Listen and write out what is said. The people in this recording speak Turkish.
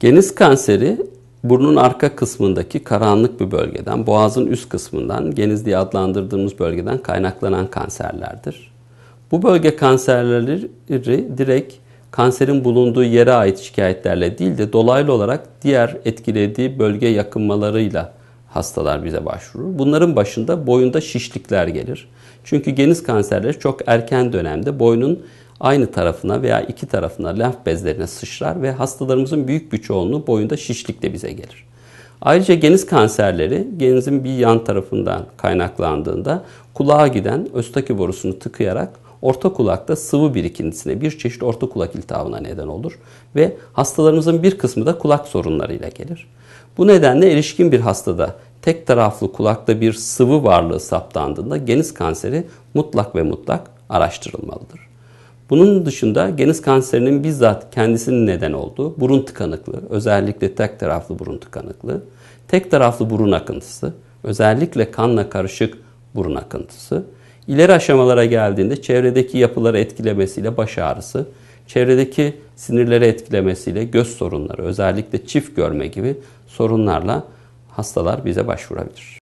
Geniz kanseri burnun arka kısmındaki karanlık bir bölgeden, boğazın üst kısmından, geniz diye adlandırdığımız bölgeden kaynaklanan kanserlerdir. Bu bölge kanserleri direkt kanserin bulunduğu yere ait şikayetlerle değil de dolaylı olarak diğer etkilediği bölge yakınmalarıyla hastalar bize başvurur. Bunların başında boyunda şişlikler gelir. Çünkü geniz kanserleri çok erken dönemde boynun aynı tarafına veya iki tarafına lenf bezlerine sıçrar ve hastalarımızın büyük bir çoğunluğu boyunda şişlikle bize gelir. Ayrıca geniz kanserleri genizin bir yan tarafından kaynaklandığında kulağa giden östaki borusunu tıkayarak orta kulakta sıvı birikintisine bir çeşit orta kulak iltihabına neden olur ve hastalarımızın bir kısmı da kulak sorunlarıyla gelir. Bu nedenle erişkin bir hastada tek taraflı kulakta bir sıvı varlığı saptandığında geniz kanseri mutlak ve mutlak araştırılmalıdır. Bunun dışında geniz kanserinin bizzat kendisinin neden olduğu burun tıkanıklığı, özellikle tek taraflı burun tıkanıklığı, tek taraflı burun akıntısı, özellikle kanla karışık burun akıntısı, ileri aşamalara geldiğinde çevredeki yapıları etkilemesiyle baş ağrısı, çevredeki sinirleri etkilemesiyle göz sorunları, özellikle çift görme gibi sorunlarla hastalar bize başvurabilir.